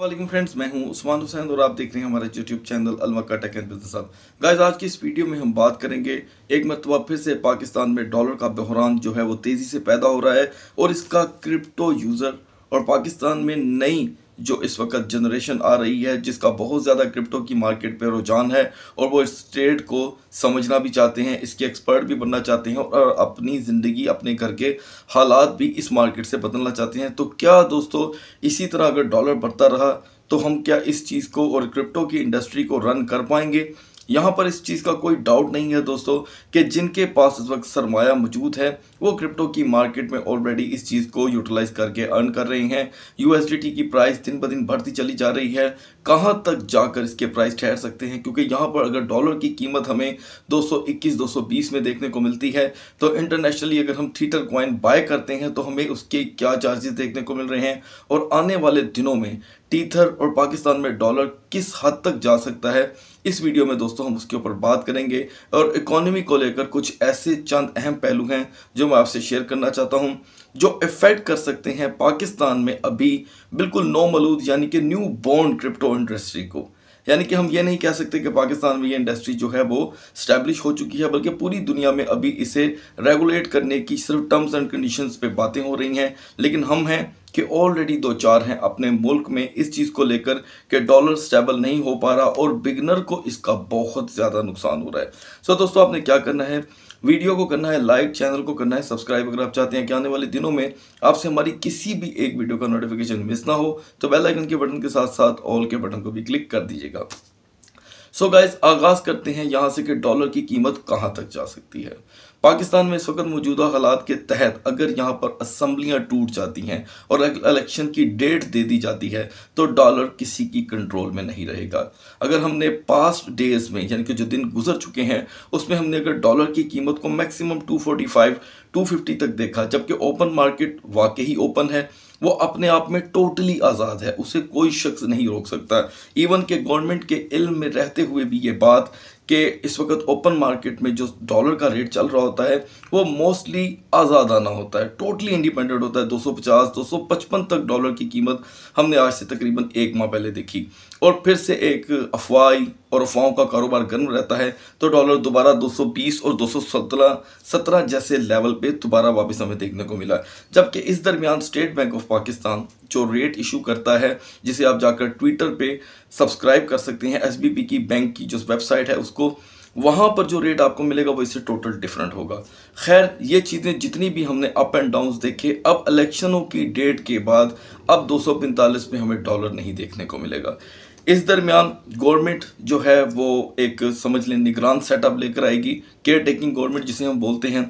वालेकुम फ्रेंड्स मैं हूं उस्मान हुसैन और आप देख रहे हैं हमारे YouTube channel Almakka tech and business guys आज की इस वीडियो में हम बात करेंगे एक मरतबा फिर से पाकिस्तान में डॉलर का बहरान जो है वो तेज़ी से पैदा हो रहा है और इसका क्रिप्टो यूज़र और पाकिस्तान में नई जो इस वक्त जनरेशन आ रही है जिसका बहुत ज़्यादा क्रिप्टो की मार्केट पर रुझान है और वो इस ट्रेड को समझना भी चाहते हैं इसके एक्सपर्ट भी बनना चाहते हैं और अपनी ज़िंदगी अपने घर के हालात भी इस मार्केट से बदलना चाहते हैं तो क्या दोस्तों इसी तरह अगर डॉलर बढ़ता रहा तो हम क्या इस चीज़ को और क्रिप्टो की इंडस्ट्री को रन कर पाएंगे यहाँ पर इस चीज़ का कोई डाउट नहीं है दोस्तों कि जिनके पास इस वक्त सरमाया मौजूद है वो क्रिप्टो की मार्केट में ऑलरेडी इस चीज़ को यूटिलाइज करके अर्न कर रहे हैं यू की प्राइस दिन ब दिन बढ़ती चली जा रही है कहाँ तक जाकर इसके प्राइस ठहर सकते हैं क्योंकि यहाँ पर अगर डॉलर की कीमत हमें 221 220 में देखने को मिलती है तो इंटरनेशनली अगर हम थीटर कॉइन बाय करते हैं तो हमें उसके क्या चार्जेस देखने को मिल रहे हैं और आने वाले दिनों में टीथर और पाकिस्तान में डॉलर किस हद तक जा सकता है इस वीडियो में दोस्तों हम उसके ऊपर बात करेंगे और इकोनॉमी को लेकर कुछ ऐसे चंद अहम पहलू हैं जो मैं आपसे शेयर करना चाहता हूं जो इफेक्ट कर सकते हैं पाकिस्तान में अभी बिल्कुल नो मलूद यानी कि न्यू बॉर्न क्रिप्टो इंडस्ट्री को यानी कि हम ये नहीं कह सकते कि पाकिस्तान में ये इंडस्ट्री जो है वो स्टैब्लिश हो चुकी है बल्कि पूरी दुनिया में अभी इसे रेगुलेट करने की सिर्फ टर्म्स एंड कंडीशंस पे बातें हो रही हैं लेकिन हम हैं कि ऑलरेडी दो चार हैं अपने मुल्क में इस चीज़ को लेकर के डॉलर स्टेबल नहीं हो पा रहा और बिगनर को इसका बहुत ज़्यादा नुकसान हो रहा है सो so, दोस्तों आपने क्या करना है वीडियो को करना है लाइक चैनल को करना है सब्सक्राइब अगर आप चाहते हैं कि आने वाले दिनों में आपसे हमारी किसी भी एक वीडियो का नोटिफिकेशन मिस ना हो तो बेल आइकन के बटन के साथ साथ ऑल के बटन को भी क्लिक कर दीजिएगा सो so गाइज आगाज़ करते हैं यहाँ से कि डॉलर की कीमत कहाँ तक जा सकती है पाकिस्तान में इस वक्त मौजूदा हालात के तहत अगर यहाँ पर असम्बलियाँ टूट जाती हैं और इलेक्शन की डेट दे दी जाती है तो डॉलर किसी की कंट्रोल में नहीं रहेगा अगर हमने पास्ट डेज में यानी कि जो दिन गुजर चुके हैं उसमें हमने अगर डॉलर की कीमत को मैक्सिमम 245 250 तक देखा जबकि ओपन मार्केट वाकई ही ओपन है वो अपने आप में टोटली आज़ाद है उसे कोई शख्स नहीं रोक सकता इवन के गवर्नमेंट के इल्म में रहते हुए भी ये बात कि इस वक्त ओपन मार्केट में जो डॉलर का रेट चल रहा होता है वो मोस्टली आज़ादाना होता है टोटली इंडिपेंडेंट होता है 250 255 तक डॉलर की कीमत हमने आज से तकरीबन एक माह पहले देखी और फिर से एक अफवाही और अफवाहों का कारोबार गर्म रहता है तो डॉलर दोबारा 220 और 217 सत्रह जैसे लेवल पे दोबारा वापस हमें देखने को मिला जबकि इस दरमियान स्टेट बैंक ऑफ पाकिस्तान जो रेट इशू करता है जिसे आप जाकर ट्विटर पे सब्सक्राइब कर सकते हैं एस की बैंक की जो वेबसाइट है उसको वहाँ पर जो रेट आपको मिलेगा वो इससे टोटल डिफरेंट होगा खैर ये चीज़ें जितनी भी हमने अप एंड डाउन देखे अब इलेक्शनों की डेट के बाद अब 245 पे हमें डॉलर नहीं देखने को मिलेगा इस दरमियान गवर्नमेंट जो है वो एक समझ लें निगरान सेटअप लेकर आएगी केयर टेकिंग गवर्नमेंट जिसे हम बोलते हैं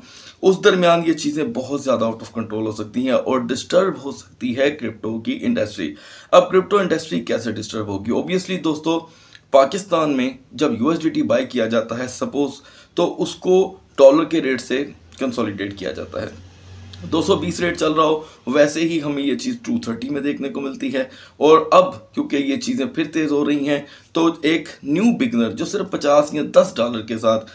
उस दरमियान ये चीज़ें बहुत ज़्यादा आउट ऑफ कंट्रोल हो सकती हैं और डिस्टर्ब हो सकती है क्रिप्टो की इंडस्ट्री अब क्रिप्टो इंडस्ट्री कैसे डिस्टर्ब होगी ओबियसली दोस्तों पाकिस्तान में जब यू एस किया जाता है सपोज तो उसको डॉलर के रेट से कंसोलिडेट किया जाता है 220 रेट चल रहा हो वैसे ही हमें ये चीज़ 230 में देखने को मिलती है और अब क्योंकि ये चीज़ें फिर तेज़ हो रही हैं तो एक न्यू बिगनर जो सिर्फ 50 या 10 डॉलर के साथ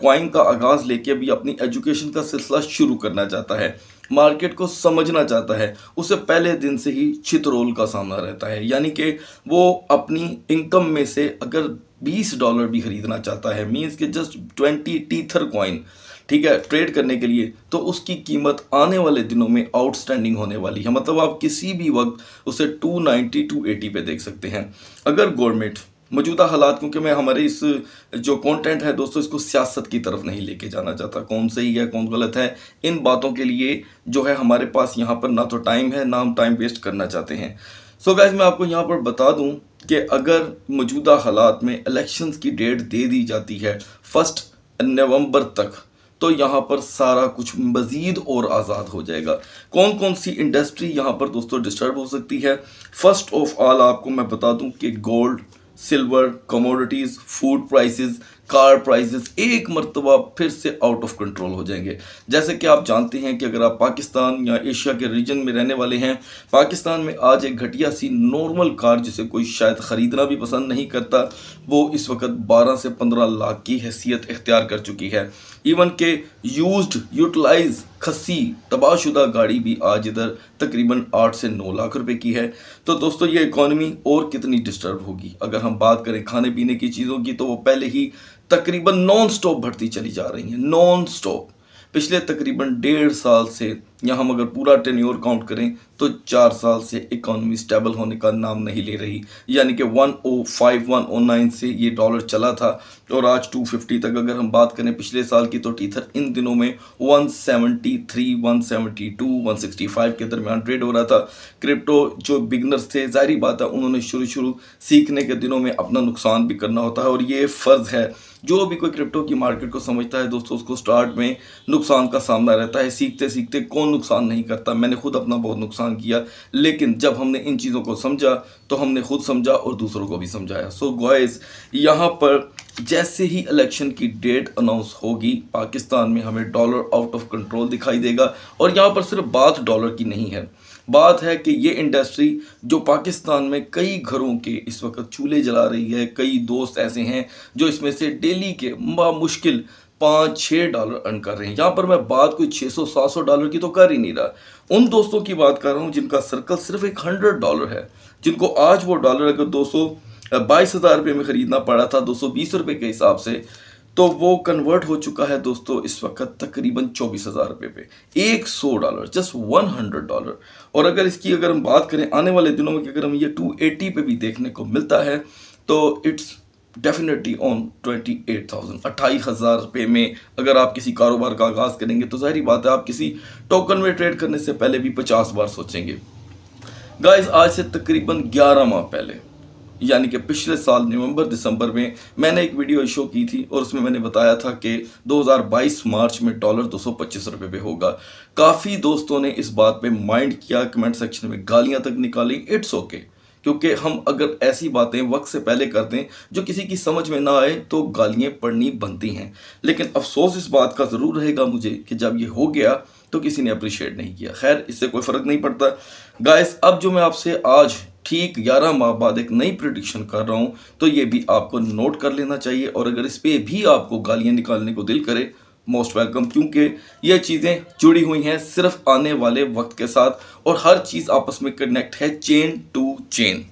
क्वाइन का आगाज़ लेके भी अपनी एजुकेशन का सिलसिला शुरू करना चाहता है मार्केट को समझना चाहता है उसे पहले दिन से ही चितरोल का सामना रहता है यानी कि वो अपनी इनकम में से अगर बीस डॉलर भी खरीदना चाहता है मीन्स के जस्ट ट्वेंटी टीथर कॉइन ठीक है ट्रेड करने के लिए तो उसकी कीमत आने वाले दिनों में आउटस्टैंडिंग होने वाली है मतलब आप किसी भी वक्त उसे 290 280 पे देख सकते हैं अगर गवर्नमेंट मौजूदा हालात क्योंकि मैं हमारे इस जो कंटेंट है दोस्तों इसको सियासत की तरफ नहीं लेके जाना चाहता कौन सही है कौन गलत है इन बातों के लिए जो है हमारे पास यहाँ पर ना तो टाइम है ना हम टाइम वेस्ट करना चाहते हैं सो so गैस मैं आपको यहाँ पर बता दूँ कि अगर मौजूदा हालात में इलेक्शंस की डेट दे दी जाती है फर्स्ट नवंबर तक तो यहाँ पर सारा कुछ मज़ीद और आज़ाद हो जाएगा कौन कौन सी इंडस्ट्री यहाँ पर दोस्तों डिस्टर्ब हो सकती है फर्स्ट ऑफ ऑल आपको मैं बता दूँ कि gold silver commodities food prices car prices एक मरतबा फिर से आउट ऑफ कंट्रोल हो जाएंगे जैसे कि आप जानते हैं कि अगर आप पाकिस्तान या एशिया के रीजन में रहने वाले हैं पाकिस्तान में आज एक घटिया सी नॉर्मल कार जिसे कोई शायद ख़रीदना भी पसंद नहीं करता वो इस वक्त 12 से 15 लाख की हैसियत इख्तियार कर चुकी है इवन के यूज़ यूटिलाइज खसी तबाहशुदा गाड़ी भी आज इधर तकरीबन आठ से नौ लाख रुपए की है तो दोस्तों ये इकोनॉमी और कितनी डिस्टर्ब होगी अगर हम बात करें खाने पीने की चीज़ों की तो वो पहले ही तकरीबन नॉन स्टॉप बढ़ती चली जा रही हैं नॉन स्टॉप पिछले तकरीबन डेढ़ साल से या हम अगर पूरा टेन्योर काउंट करें तो चार साल से इकोनॉमी स्टेबल होने का नाम नहीं ले रही यानी कि 105 109 से ये डॉलर चला था और आज 250 तक अगर हम बात करें पिछले साल की तो टीथर इन दिनों में 173 172 165 के दरमियान ट्रेड हो रहा था क्रिप्टो जो बिगनर्स थे जाहिर बात है उन्होंने शुरू शुरू सीखने के दिनों में अपना नुकसान भी करना होता है और ये फ़र्ज़ है जो भी कोई क्रिप्टो की मार्केट को समझता है दोस्तों उसको स्टार्ट में नुकसान का सामना रहता है सीखते सीखते कौन नुकसान नहीं करता मैंने खुद अपना बहुत नुकसान किया लेकिन जब हमने इन चीज़ों को समझा तो हमने खुद समझा और दूसरों को भी समझाया सो गॉयज़ यहाँ पर जैसे ही इलेक्शन की डेट अनाउंस होगी पाकिस्तान में हमें डॉलर आउट ऑफ कंट्रोल दिखाई देगा और यहाँ पर सिर्फ बात डॉलर की नहीं है बात है कि ये इंडस्ट्री जो पाकिस्तान में कई घरों के इस वक्त चूल्हे जला रही है कई दोस्त ऐसे हैं जो इसमें से डेली के मुश्किल पाँच छः डॉलर अर्न कर रहे हैं यहाँ पर मैं बात कोई छः सौ सात सौ डॉलर की तो कर ही नहीं रहा उन दोस्तों की बात कर रहा हूँ जिनका सर्कल सिर्फ एक हंड्रेड डॉलर है जिनको आज वो डॉलर अगर दो सौ बाईस हज़ार रुपये में ख़रीदना पड़ा था दो सौ बीस रुपये के हिसाब से तो वो कन्वर्ट हो चुका है दोस्तों इस वक्त तकरीबन चौबीस हज़ार रुपये पे एक सौ dollar just one hundred dollar और अगर इसकी अगर हम बात करें आने वाले दिनों में कि अगर हम ये टू एटी पे भी देखने को मिलता है तो it's definitely on twenty eight thousand अट्ठाईस हज़ार रुपये में अगर आप किसी कारोबार का आगाज़ करेंगे तो जहरी बात है आप किसी टोकन में ट्रेड करने से पहले भी पचास बार सोचेंगे गाइस आज से तकरीबन ग्यारह माह पहले यानी कि पिछले साल नवंबर दिसंबर में मैंने एक वीडियो शो की थी और उसमें मैंने बताया था कि 2022 मार्च में डॉलर 225 रुपए पे होगा काफ़ी दोस्तों ने इस बात पे माइंड किया कमेंट सेक्शन में गालियां तक निकाली इट्स ओके okay. क्योंकि हम अगर ऐसी बातें वक्त से पहले कर दें जो किसी की समझ में ना आए तो गालियाँ पढ़नी बनती हैं लेकिन अफसोस इस बात का ज़रूर रहेगा मुझे कि जब ये हो गया तो किसी ने अप्रिशिएट नहीं किया खैर इससे कोई फ़र्क नहीं पड़ता गाइस अब जो मैं आपसे आज ठीक ग्यारह माह बाद एक नई प्रडिक्शन कर रहा हूँ तो ये भी आपको नोट कर लेना चाहिए और अगर इस पर भी आपको गालियाँ निकालने को दिल करे मोस्ट वेलकम क्योंकि ये चीज़ें जुड़ी हुई हैं सिर्फ आने वाले वक्त के साथ और हर चीज़ आपस में कनेक्ट है चेन टू चेन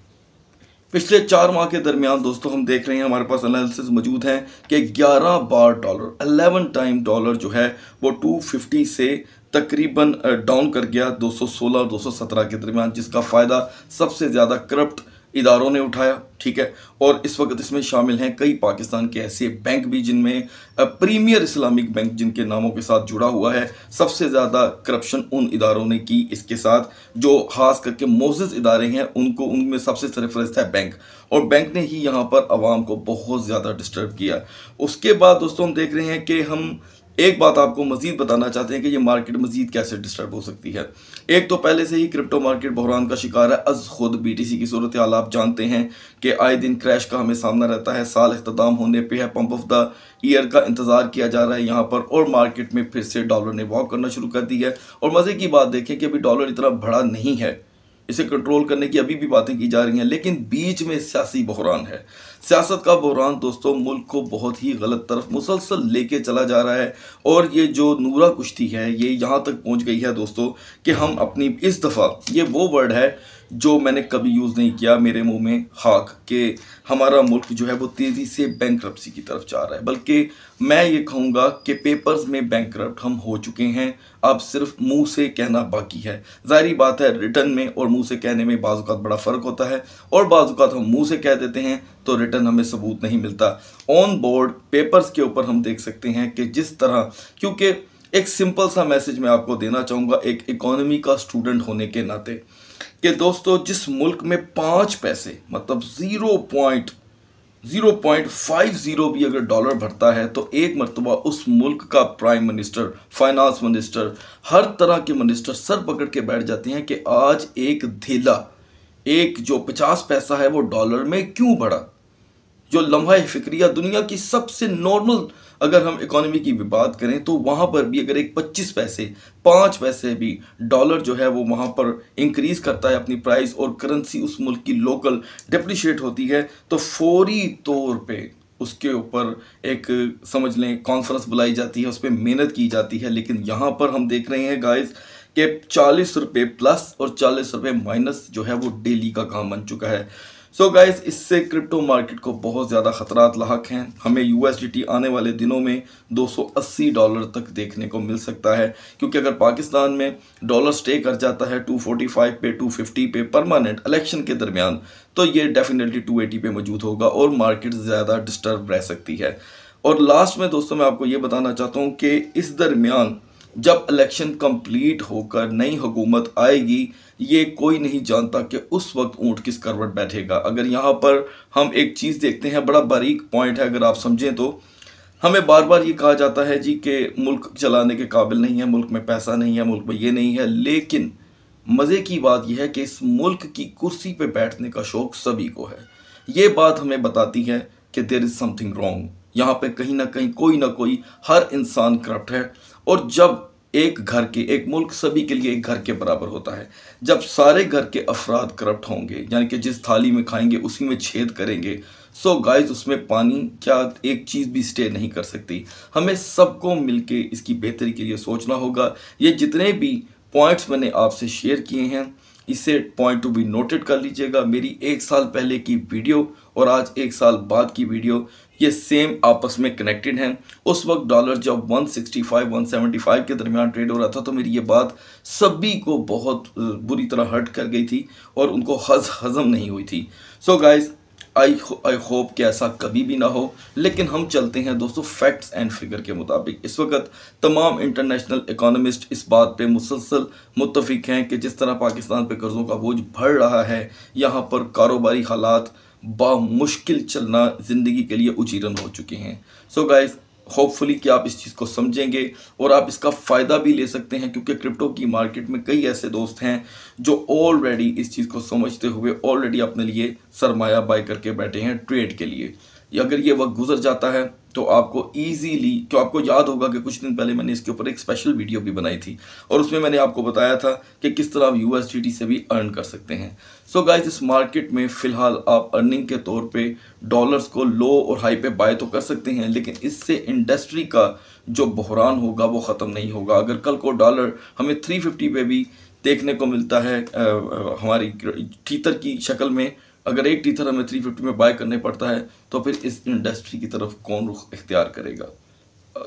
पिछले चार माह के दरमियान दोस्तों हम देख रहे हैं हमारे पास एनालिसिस मौजूद हैं कि 11 बार डॉलर 11 टाइम डॉलर जो है वो 250 से तकरीबन डाउन कर गया 216 और 217 के दरमियान जिसका फ़ायदा सबसे ज़्यादा करप्ट इदारों ने उठाया ठीक है और इस वक्त इसमें शामिल हैं कई पाकिस्तान के ऐसे बैंक भी जिनमें प्रीमियर इस्लामिक बैंक जिनके नामों के साथ जुड़ा हुआ है सबसे ज़्यादा करप्शन उन इदारों ने की इसके साथ जो खास करके मोजिज इदारे हैं उनको उनमें सबसे सरफरस्त है बैंक और बैंक ने ही यहाँ पर आवाम को बहुत ज़्यादा डिस्टर्ब किया उसके बाद दोस्तों हम देख रहे हैं कि हम एक बात आपको मजीद बताना चाहते हैं कि ये मार्केट मजीद कैसे डिस्टर्ब हो सकती है एक तो पहले से ही क्रिप्टो मार्केट बहरान का शिकार है अज खुद बी टी सी की सूरत हाल आप जानते हैं कि आए दिन क्रैश का हमें सामना रहता है साल अख्ताम होने पर है पंप ऑफ द ईयर का इंतज़ार किया जा रहा है यहाँ पर और मार्केट में फिर से डॉलर ने वॉक करना शुरू कर दी है और मज़े की बात देखें कि अभी डॉलर इतना बड़ा नहीं है इसे कंट्रोल करने की अभी भी बातें की जा रही हैं लेकिन बीच में सियासी बहरान है सियासत का बहरान दोस्तों मुल्क को बहुत ही गलत तरफ मुसलसल लेके चला जा रहा है और ये जो नूरा कुश्ती है ये यहाँ तक पहुँच गई है दोस्तों कि हम अपनी इस दफ़ा ये वो वर्ड है जो मैंने कभी यूज़ नहीं किया मेरे मुंह में हाक के हमारा मुल्क जो है वो तेज़ी से बैंक की तरफ जा रहा है बल्कि मैं ये कहूँगा कि पेपर्स में बैंक हम हो चुके हैं अब सिर्फ मुंह से कहना बाकी है जाहरी बात है रिटर्न में और मुंह से कहने में बाज़ात बड़ा फ़र्क होता है और बाज़ात हम मुंह से कह देते हैं तो रिटर्न हमें सबूत नहीं मिलता ऑन बोर्ड पेपर्स के ऊपर हम देख सकते हैं कि जिस तरह क्योंकि एक सिंपल सा मैसेज मैं आपको देना चाहूँगा एक इकोनॉमी का स्टूडेंट होने के नाते कि दोस्तों जिस मुल्क में पाँच पैसे मतलब zero point zero point five zero भी अगर डॉलर भरता है तो एक मरतबा उस मुल्क का प्राइम मिनिस्टर फाइनेंस मिनिस्टर हर तरह के मिनिस्टर सर पकड़ के बैठ जाते हैं कि आज एक धीला एक जो पचास पैसा है वो डॉलर में क्यों बढ़ा जो लम्हा फिक्रिया दुनिया की सबसे नॉर्मल अगर हम इकोनॉमी की भी बात करें तो वहाँ पर भी अगर एक 25 पैसे पाँच पैसे भी डॉलर जो है वो वहाँ पर इंक्रीज़ करता है अपनी प्राइस और करेंसी उस मुल्क की लोकल डिप्रिशिएट होती है तो फौरी तौर पे उसके ऊपर एक समझ लें कॉन्फ्रेंस बुलाई जाती है उस पर मेहनत की जाती है लेकिन यहाँ पर हम देख रहे हैं गाइस के चालीस रुपये प्लस और चालीस रुपये माइनस जो है वो डेली का काम बन चुका है सो so गाइज इससे क्रिप्टो मार्केट को बहुत ज़्यादा खतरात लाक हैं हमें यू आने वाले दिनों में 280 डॉलर तक देखने को मिल सकता है क्योंकि अगर पाकिस्तान में डॉलर स्टे कर जाता है 245 पे 250 पे परमानेंट इलेक्शन के दरमियान तो ये डेफिनेटली 280 पे मौजूद होगा और मार्केट ज़्यादा डिस्टर्ब रह सकती है और लास्ट में दोस्तों मैं आपको ये बताना चाहता हूँ कि इस दरमियान जब इलेक्शन कंप्लीट होकर नई हुकूमत आएगी ये कोई नहीं जानता कि उस वक्त ऊँट किस करवट बैठेगा अगर यहाँ पर हम एक चीज़ देखते हैं बड़ा बारीक पॉइंट है अगर आप समझें तो हमें बार बार ये कहा जाता है जी कि मुल्क चलाने के काबिल नहीं है मुल्क में पैसा नहीं है मुल्क में ये नहीं है लेकिन मज़े की बात यह है कि इस मुल्क की कुर्सी पर बैठने का शौक़ सभी को है ये बात हमें बताती है कि देर इज़ समथिंग रॉन्ग यहाँ पे कहीं ना कहीं कोई ना कोई हर इंसान करप्ट है और जब एक घर के एक मुल्क सभी के लिए एक घर के बराबर होता है जब सारे घर के अफराद करप्ट होंगे यानी कि जिस थाली में खाएंगे उसी में छेद करेंगे सो गाइस उसमें पानी क्या एक चीज़ भी स्टे नहीं कर सकती हमें सबको मिलके इसकी बेहतरी के लिए सोचना होगा ये जितने भी पॉइंट्स मैंने आपसे शेयर किए हैं इसे पॉइंट टू बी नोटेड कर लीजिएगा मेरी एक साल पहले की वीडियो और आज एक साल बाद की वीडियो ये सेम आपस में कनेक्टेड हैं उस वक्त डॉलर जब 165 175 के दरमियान ट्रेड हो रहा था तो मेरी ये बात सभी को बहुत बुरी तरह हर्ट कर गई थी और उनको हज हजम नहीं हुई थी so guys I I hope कि ऐसा कभी भी ना हो लेकिन हम चलते हैं दोस्तों फैक्ट्स एंड फिगर के मुताबिक इस वक्त तमाम इंटरनेशनल इकोनॉमिस्ट इस बात पे मुसलसल मुतफिक हैं कि जिस तरह पाकिस्तान पे कर्ज़ों का बोझ बढ़ रहा है यहाँ पर कारोबारी हालात बामुश्किल चलना ज़िंदगी के लिए उचीरन हो चुके हैं सो गाइस होपफुली कि आप इस चीज़ को समझेंगे और आप इसका फ़ायदा भी ले सकते हैं क्योंकि क्रिप्टो की मार्केट में कई ऐसे दोस्त हैं जो ऑलरेडी इस चीज़ को समझते हुए ऑलरेडी अपने लिए सरमाया बाय करके बैठे हैं ट्रेड के लिए अगर ये वक्त गुजर जाता है तो आपको ईजीली तो आपको याद होगा कि कुछ दिन पहले मैंने इसके ऊपर एक स्पेशल वीडियो भी बनाई थी और उसमें मैंने आपको बताया था कि किस तरह आप यू से भी अर्न कर सकते हैं सो so गाइज इस मार्केट में फ़िलहाल आप अर्निंग के तौर पर डॉलर्स को लो और हाई पे बाय तो कर सकते हैं लेकिन इससे इंडस्ट्री का जो बहरान होगा वो ख़त्म नहीं होगा अगर कल को डॉलर हमें थ्री पे भी देखने को मिलता है आ, आ, हमारी टीतर की शक्ल में अगर एक टीथर हमें थ्री फिफ्टी में बाय करने पड़ता है तो फिर इस इंडस्ट्री की तरफ कौन रुख इख्तियार करेगा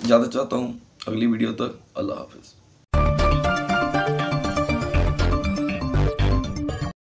ज़्यादा चाहता हूँ अगली वीडियो तक अल्लाह हाफिज़